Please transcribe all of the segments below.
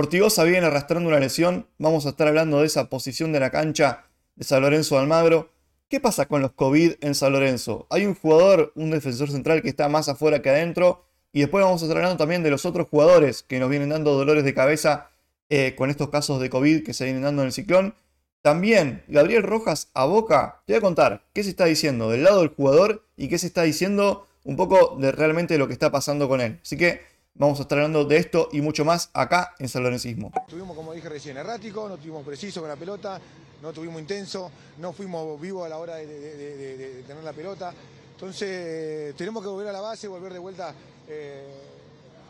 Ortigosa viene arrastrando una lesión, vamos a estar hablando de esa posición de la cancha de San Lorenzo Almagro. ¿Qué pasa con los COVID en San Lorenzo? Hay un jugador, un defensor central que está más afuera que adentro. Y después vamos a estar hablando también de los otros jugadores que nos vienen dando dolores de cabeza eh, con estos casos de COVID que se vienen dando en el ciclón. También Gabriel Rojas a Boca. Te voy a contar qué se está diciendo del lado del jugador y qué se está diciendo un poco de realmente lo que está pasando con él. Así que Vamos a estar hablando de esto y mucho más acá en Salonesismo. Estuvimos, Tuvimos, como dije recién, errático, no tuvimos preciso con la pelota, no tuvimos intenso, no fuimos vivos a la hora de, tener la pelota. Entonces, tenemos que volver a la base, volver de vuelta eh,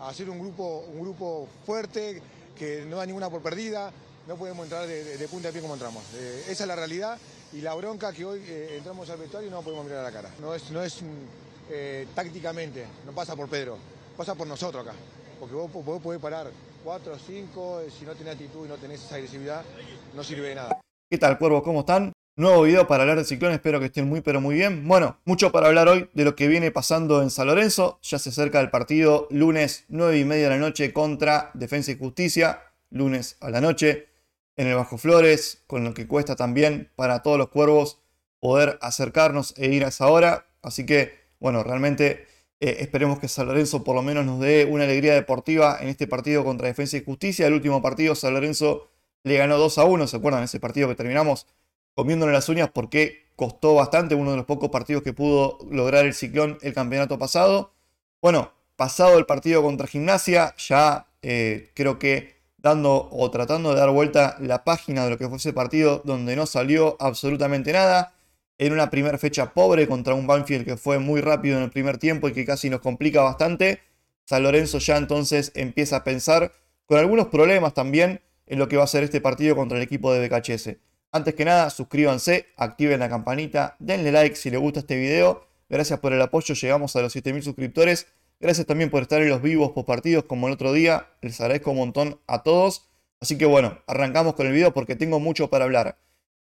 a hacer un grupo, un grupo fuerte, que no da ninguna por perdida, no podemos entrar de, punta a pie como entramos. Eh, esa es la realidad y la bronca que hoy eh, entramos al vestuario no podemos mirar a la cara. No es, no tácticamente, no pasa por Pedro pasa por nosotros acá. Porque vos, podés parar 4, 5, eh, si no tenés actitud y no tenés esa agresividad, no sirve de nada. ¿Qué tal, cuervos? ¿Cómo están? Nuevo video para hablar de Ciclón, espero que estén muy pero muy bien. Bueno, mucho para hablar hoy de lo que viene pasando en San Lorenzo. Ya se acerca el partido lunes 9 y media de la noche contra Defensa y Justicia, lunes a la noche, en el Bajo Flores, con lo que cuesta también para todos los cuervos poder acercarnos e ir a esa hora. Así que, bueno, realmente eh, esperemos que San Lorenzo por lo menos nos dé una alegría deportiva en este partido contra Defensa y Justicia. El último partido San Lorenzo le ganó 2 a 1, ¿se acuerdan? Ese partido que terminamos comiéndole las uñas porque costó bastante, uno de los pocos partidos que pudo lograr el ciclón el campeonato pasado. Bueno, pasado el partido contra Gimnasia, ya eh, creo que dando o tratando de dar vuelta la página de lo que fue ese partido donde no salió absolutamente nada en una primera fecha pobre contra un Banfield que fue muy rápido en el primer tiempo y que casi nos complica bastante. San Lorenzo ya entonces empieza a pensar con algunos problemas también en lo que va a ser este partido contra el equipo de BKHS. Antes que nada, suscríbanse, activen la campanita, denle like si les gusta este video. Gracias por el apoyo, llegamos a los 7000 suscriptores. Gracias también por estar en los vivos por partidos como el otro día. Les agradezco un montón a todos. Así que bueno, arrancamos con el video porque tengo mucho para hablar.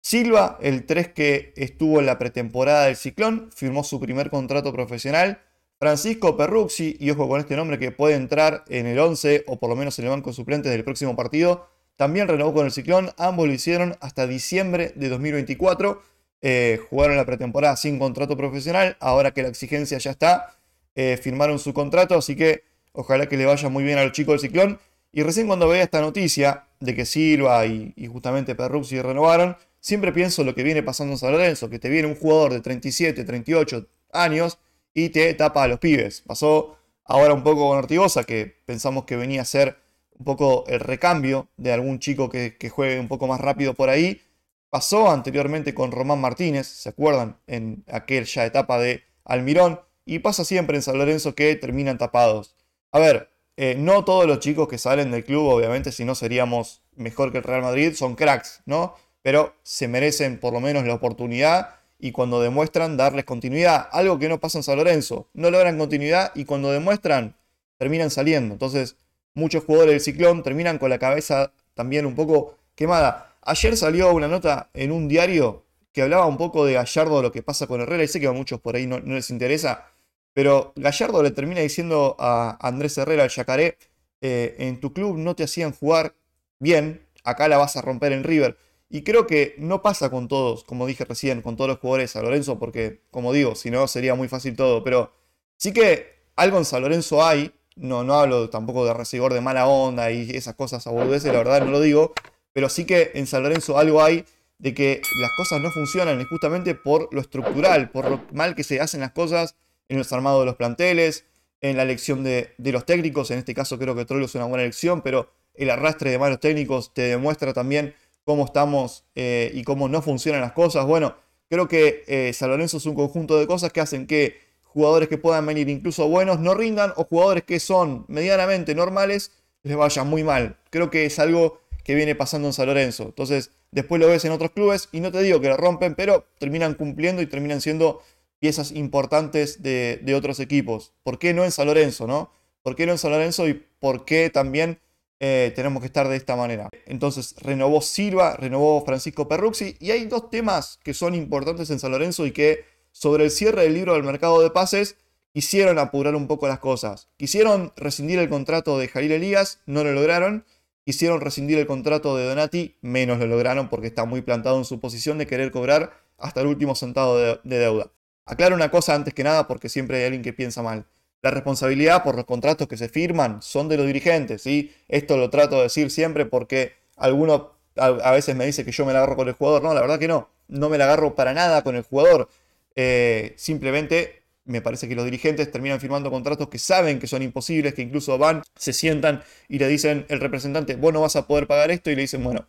Silva, el 3 que estuvo en la pretemporada del Ciclón, firmó su primer contrato profesional. Francisco Perruxi, y ojo con este nombre que puede entrar en el 11 o por lo menos en el banco suplente del próximo partido, también renovó con el Ciclón. Ambos lo hicieron hasta diciembre de 2024. Eh, jugaron la pretemporada sin contrato profesional. Ahora que la exigencia ya está, eh, firmaron su contrato. Así que ojalá que le vaya muy bien al chico del Ciclón. Y recién cuando veía esta noticia de que Silva y, y justamente Perruxi renovaron, Siempre pienso lo que viene pasando en San Lorenzo, que te viene un jugador de 37, 38 años y te tapa a los pibes. Pasó ahora un poco con Ortigosa, que pensamos que venía a ser un poco el recambio de algún chico que, juegue un poco más rápido por ahí. Pasó anteriormente con Román Martínez, ¿se acuerdan? En aquella etapa de Almirón. Y pasa siempre en San Lorenzo que terminan tapados. A ver, eh, no todos los chicos que salen del club, obviamente, si no seríamos mejor que el Real Madrid, son cracks, ¿no? pero se merecen por lo menos la oportunidad y cuando demuestran darles continuidad, algo que no pasa en San Lorenzo, no logran continuidad y cuando demuestran terminan saliendo. Entonces, muchos jugadores del ciclón terminan con la cabeza también un poco quemada. Ayer salió una nota en un diario que hablaba un poco de Gallardo, lo que pasa con Herrera, y sé que a muchos por ahí no, les interesa, pero Gallardo le termina diciendo a Andrés Herrera, al Yacaré, eh, en tu club no te hacían jugar bien, acá la vas a romper en River. Y creo que no pasa con todos, como dije recién, con todos los jugadores de San Lorenzo, porque, como digo, si no sería muy fácil todo. Pero sí que algo en San Lorenzo hay. No, no hablo tampoco de recibidor de mala onda y esas cosas aburridas, la verdad no lo digo. Pero sí que en San Lorenzo algo hay de que las cosas no funcionan justamente por lo estructural, por lo mal que se hacen las cosas en los armados de los planteles, en la elección de, los técnicos. En este caso creo que Troyo es una buena elección, pero el arrastre de malos técnicos te demuestra también cómo estamos eh, y cómo no funcionan las cosas. Bueno, creo que eh, San Lorenzo es un conjunto de cosas que hacen que jugadores que puedan venir incluso buenos no rindan o jugadores que son medianamente normales les vaya muy mal. Creo que es algo que viene pasando en San Lorenzo. Entonces, después lo ves en otros clubes y no te digo que lo rompen, pero terminan cumpliendo y terminan siendo piezas importantes de, otros equipos. ¿Por qué no en San Lorenzo, no? ¿Por qué no en San Lorenzo y por qué también eh, tenemos que estar de esta manera. Entonces renovó Silva, renovó Francisco Perruxi y hay dos temas que son importantes en San Lorenzo y que sobre el cierre del libro del mercado de pases hicieron apurar un poco las cosas. Quisieron rescindir el contrato de Jalil Elías, no lo lograron. Quisieron rescindir el contrato de Donati, menos lo lograron porque está muy plantado en su posición de querer cobrar hasta el último centavo de deuda. Aclaro una cosa antes que nada porque siempre hay alguien que piensa mal. La responsabilidad por los contratos que se firman son de los dirigentes, y Esto lo trato de decir siempre porque alguno a, veces me dice que yo me la agarro con el jugador. No, la verdad que no. No me la agarro para nada con el jugador. Eh, simplemente me parece que los dirigentes terminan firmando contratos que saben que son imposibles, que incluso van, se sientan y le dicen el representante, vos no vas a poder pagar esto, y le dicen, bueno,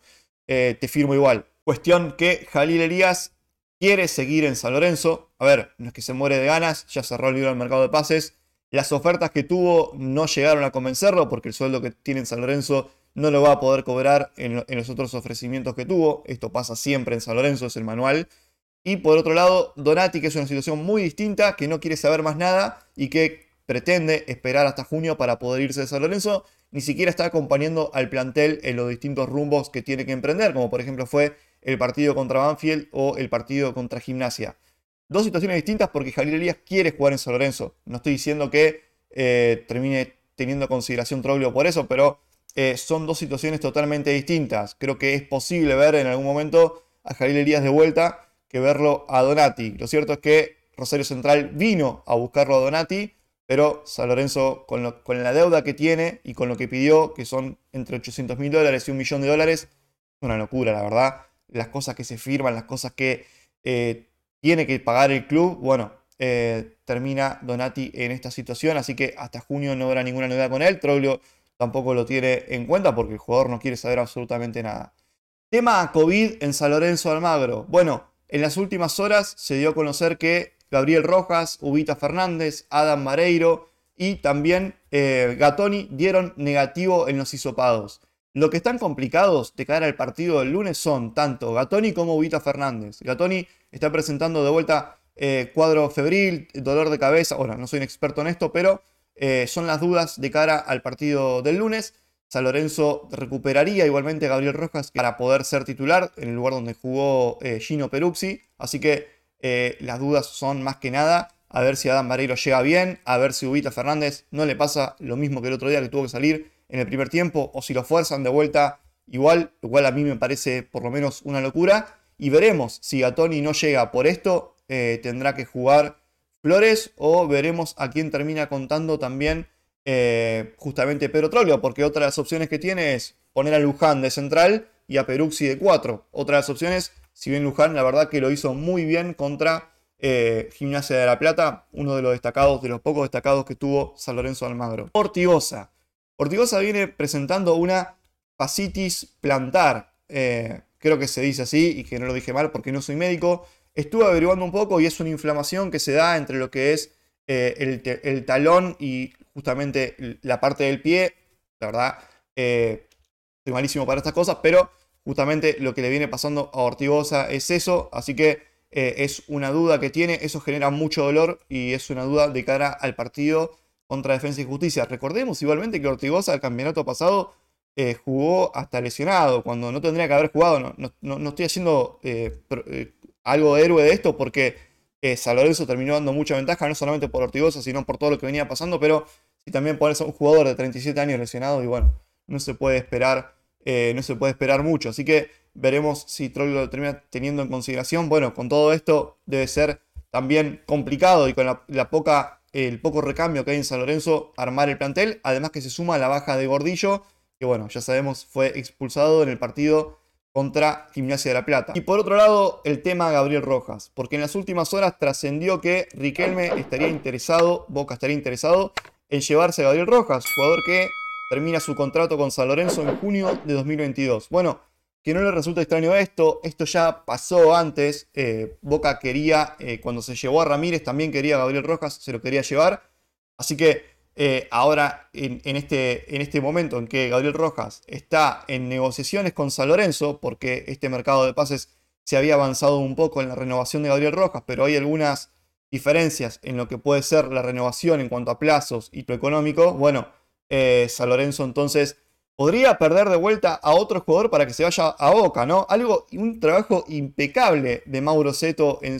eh, te firmo igual. Cuestión que Jalil Elías quiere seguir en San Lorenzo. A ver, no es que se muere de ganas, ya cerró el libro del mercado de pases. Las ofertas que tuvo no llegaron a convencerlo porque el sueldo que tiene en San Lorenzo no lo va a poder cobrar en, en los otros ofrecimientos que tuvo. Esto pasa siempre en San Lorenzo, es el manual. Y por otro lado, Donati, que es una situación muy distinta, que no quiere saber más nada y que pretende esperar hasta junio para poder irse de San Lorenzo, ni siquiera está acompañando al plantel en los distintos rumbos que tiene que emprender, como por ejemplo fue el partido contra Banfield o el partido contra Gimnasia. Dos situaciones distintas porque Javier Elías quiere jugar en San Lorenzo. No estoy diciendo que eh, termine teniendo consideración Troglio por eso, pero eh, son dos situaciones totalmente distintas. Creo que es posible ver en algún momento a Javier Elías de vuelta que verlo a Donati. Lo cierto es que Rosario Central vino a buscarlo a Donati, pero San Lorenzo con, la deuda que tiene y con lo que pidió, que son entre 800 mil dólares y un millón de dólares, es una locura, la verdad. Las cosas que se firman, las cosas que eh, tiene que pagar el club. Bueno, eh, termina Donati en esta situación, así que hasta junio no habrá ninguna novedad con él. Troglio tampoco lo tiene en cuenta porque el jugador no quiere saber absolutamente nada. Tema COVID en San Lorenzo Almagro. Bueno, en las últimas horas se dio a conocer que Gabriel Rojas, Ubita Fernández, Adam Mareiro y también eh, Gatoni dieron negativo en los hisopados. Lo que están complicados de cara al partido del lunes son tanto Gatoni como Ubita Fernández. Gatoni está presentando de vuelta eh, cuadro febril, dolor de cabeza. Ahora, no soy un experto en esto, pero eh, son las dudas de cara al partido del lunes. San Lorenzo recuperaría igualmente a Gabriel Rojas para poder ser titular en el lugar donde jugó eh, Gino Peruzzi. Así que las dudas son más que nada a ver si Adán Barreiro llega bien, a ver si Ubita Fernández no le pasa lo mismo que el otro día que tuvo que salir en el primer tiempo o si lo fuerzan de vuelta igual, igual a mí me parece por lo menos una locura. Y veremos si Gatoni no llega por esto, eh, tendrá que jugar Flores o veremos a quién termina contando también eh, justamente Pedro Troglio, porque otra de las opciones que tiene es poner a Luján de central y a Peruxi de cuatro. Otra de las opciones, si bien Luján la verdad que lo hizo muy bien contra eh, Gimnasia de la Plata, uno de los destacados, de los pocos destacados que tuvo San Lorenzo Almagro. Ortigosa, hortigosa viene presentando una fascitis plantar, eh, creo que se dice así y que no lo dije mal porque no soy médico. Estuve averiguando un poco y es una inflamación que se da entre lo que es eh, el, talón y justamente la parte del pie. La verdad, eh, estoy malísimo para estas cosas, pero justamente lo que le viene pasando a hortigosa es eso, así que es una duda que tiene, eso genera mucho dolor y es una duda de cara al partido contra Defensa y Justicia. Recordemos igualmente que Ortigosa el campeonato pasado eh, jugó hasta lesionado, cuando no tendría que haber jugado. No, no, estoy haciendo eh, eh, algo de héroe de esto porque San terminó dando mucha ventaja, no solamente por Ortigosa, sino por todo lo que venía pasando, pero si también por a un jugador de 37 años lesionado y bueno, no se puede esperar, no se puede esperar mucho. Así que veremos si Troll lo termina teniendo en consideración. Bueno, con todo esto debe ser también complicado y con la poca el poco recambio que hay en San Lorenzo, armar el plantel. Además que se suma la baja de Gordillo, que bueno, ya sabemos fue expulsado en el partido contra Gimnasia de la Plata. Y por otro lado, el tema Gabriel Rojas, porque en las últimas horas trascendió que Riquelme estaría interesado, Boca estaría interesado en llevarse a Gabriel Rojas, jugador que termina su contrato con San Lorenzo en junio de 2022. Bueno, que no le resulta extraño esto, esto ya pasó antes, eh, Boca quería, eh, cuando se llevó a Ramírez, también quería a Gabriel Rojas, se lo quería llevar, así que eh, ahora en, este, en este momento en que Gabriel Rojas está en negociaciones con San Lorenzo, porque este mercado de pases se había avanzado un poco en la renovación de Gabriel Rojas, pero hay algunas diferencias en lo que puede ser la renovación en cuanto a plazos y lo económico, bueno, San Lorenzo entonces podría perder de vuelta a otro jugador para que se vaya a Boca, ¿no? Algo, un trabajo impecable de Mauro Seto en,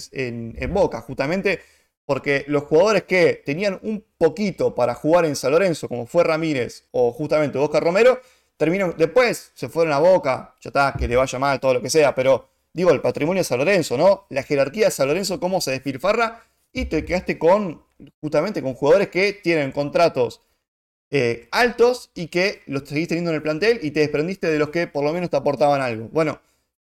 Boca, justamente porque los jugadores que tenían un poquito para jugar en San Lorenzo, como fue Ramírez o justamente Oscar Romero, terminaron, después se fueron a Boca, ya está, que le vaya mal, todo lo que sea, pero digo, el patrimonio de San Lorenzo, ¿no? La jerarquía de San Lorenzo, cómo se desfilfarra y te quedaste con, justamente con jugadores que tienen contratos eh, altos y que los seguís teniendo en el plantel y te desprendiste de los que por lo menos te aportaban algo. Bueno,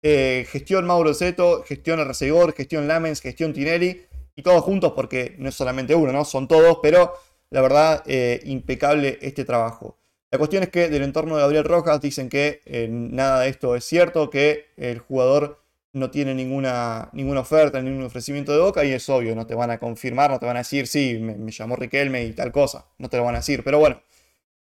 eh, gestión Mauro Zeto, gestión Arcegor, gestión Lamens, gestión Tinelli y todos juntos porque no es solamente uno, ¿no? Son todos, pero la verdad, eh, impecable este trabajo. La cuestión es que del entorno de Gabriel Rojas dicen que nada de esto es cierto, que el jugador no tiene ninguna, ninguna oferta, ningún ofrecimiento de boca, y es obvio, no te van a confirmar, no te van a decir, sí, me, llamó Riquelme y tal cosa, no te lo van a decir, pero bueno,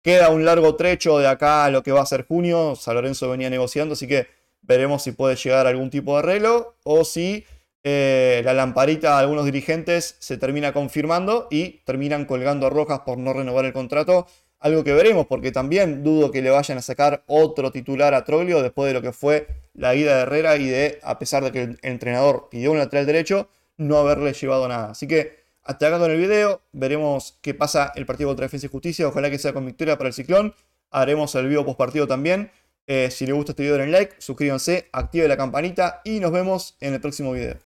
queda un largo trecho de acá a lo que va a ser junio, San Lorenzo venía negociando, así que veremos si puede llegar algún tipo de arreglo o si eh, la lamparita de algunos dirigentes se termina confirmando y terminan colgando a Rojas por no renovar el contrato. Algo que veremos, porque también dudo que le vayan a sacar otro titular a Troglio después de lo que fue la ida de Herrera y de, a pesar de que el entrenador pidió un lateral derecho, no haberle llevado nada. Así que hasta acá en el video, veremos qué pasa el partido contra Defensa y Justicia, ojalá que sea con victoria para el Ciclón, haremos el vivo post partido también. Eh, si les gusta este video, denle like, suscríbanse, activen la campanita y nos vemos en el próximo video.